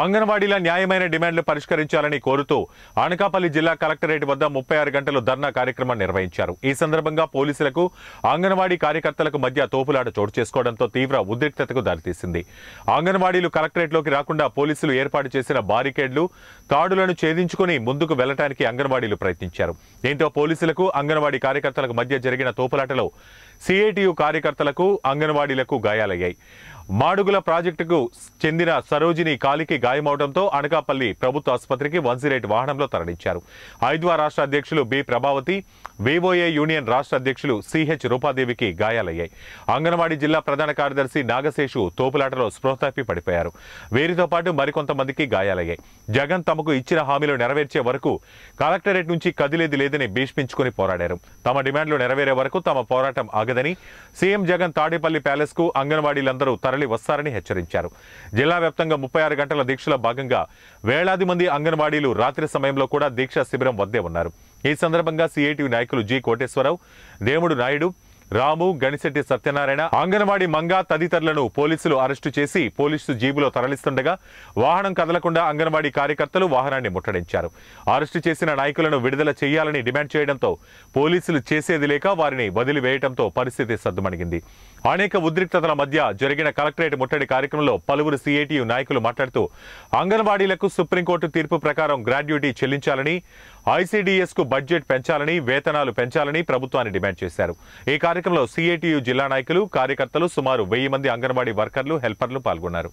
అంగన్వాడీల న్యాయమైన డిమాండ్లు పరిష్కరించాలని కోరుతూ అనకాపల్లి జిల్లా కలెక్టరేట్ వద్ద ముప్పై ఆరు గంటలు ధర్నా కార్యక్రమం నిర్వహించారు ఈ సందర్భంగా పోలీసులకు అంగన్వాడీ కార్యకర్తలకు మధ్య తోపులాట చోటు చేసుకోవడంతో తీవ్ర ఉద్రిక్తతకు దారితీసింది అంగన్వాడీలు కలెక్టరేట్లోకి రాకుండా పోలీసులు ఏర్పాటు చేసిన బారికేడ్లు తాడులను ఛేదించుకుని ముందుకు వెళ్లడానికి అంగన్వాడీలు ప్రయత్నించారు దీంతో పోలీసులకు అంగన్వాడీ కార్యకర్తలకు మధ్య జరిగిన తోపులాటలో సిఐటియు కార్యకర్తలకు అంగన్వాడీలకు గాయాలయ్యాయి మాడుగుల ప్రాజెక్టుకు చెందిన సరోజిని కాలికి గాయమవడంతో అనకాపల్లి ప్రభుత్వ ఆసుపత్రికి వన్సీరేట్ వాహనంలో తరలించారు ఐద్వా రాష్ట్ర అధ్యక్షులు బి ప్రభావతి వివోఏ యూనియన్ రాష్ట్ర అధ్యక్షులు సిహెచ్ రూపాదేవికి గాయాలయ్యాయి అంగన్వాడీ జిల్లా ప్రధాన కార్యదర్శి నాగశేషు తోపులాటలో స్పృహతప్పి పడిపోయారు వీరితో పాటు మరికొంతమందికి గాయాలయ్యాయి జగన్ తమకు ఇచ్చిన హామీలు నెరవేర్చే వరకు కలెక్టరేట్ నుంచి కదిలేది లేదని భీష్మించుకుని పోరాడారు తమ డిమాండ్లు నెరవేరే వరకు తమ పోరాటం ఆగ జరగదని సీఎం జగన్ తాడేపల్లి ప్యాలెస్కు అంగన్వాడీలందరూ తరలి వస్తారని హెచ్చరించారు జిల్లా వ్యాప్తంగా ముప్పై ఆరు గంటల దీక్షలో భాగంగా వేలాది మంది అంగన్వాడీలు రాత్రి సమయంలో కూడా దీక్షా శిబిరం వద్దే ఉన్నారు ఈ సందర్భంగా సీఐటియు నాయకులు జి కోటేశ్వరరావు దేవుడు నాయుడు రాము గణిశెట్టి సత్యనారాయణ అంగన్వాడి మంగ తదితరులను పోలీసులు అరెస్టు చేసి పోలీసు జీబులో తరలిస్తుండగా వాహనం కదలకుండా అంగన్వాడి కార్యకర్తలు వాహనాన్ని ముట్టడించారు అరెస్టు చేసిన నాయకులను విడుదల చేయాలని డిమాండ్ చేయడంతో పోలీసులు చేసేది లేక వారిని వదిలివేయడంతో పరిస్థితి సద్దుమణిగింది అనేక ఉద్రిక్తతల మధ్య జరిగిన కలెక్టరేట్ ముట్టడి కార్యక్రమంలో పలువురు సిఐటియు నాయకులు మాట్లాడుతూ అంగన్వాడీలకు సుప్రీంకోర్టు తీర్పు ప్రకారం గ్రాడ్యుటీ చెల్లించాలని ఐసీడీఎస్కు బడ్జెట్ పెంచాలని వేతనాలు పెంచాలని ప్రభుత్వాన్ని డిమాండ్ చేశారు ఈ కార్యక్రమంలో సిఐటియు జిల్లా నాయకులు కార్యకర్తలు సుమారు వెయ్యి మంది అంగన్వాడీ వర్కర్లు హెల్పర్లు పాల్గొన్నారు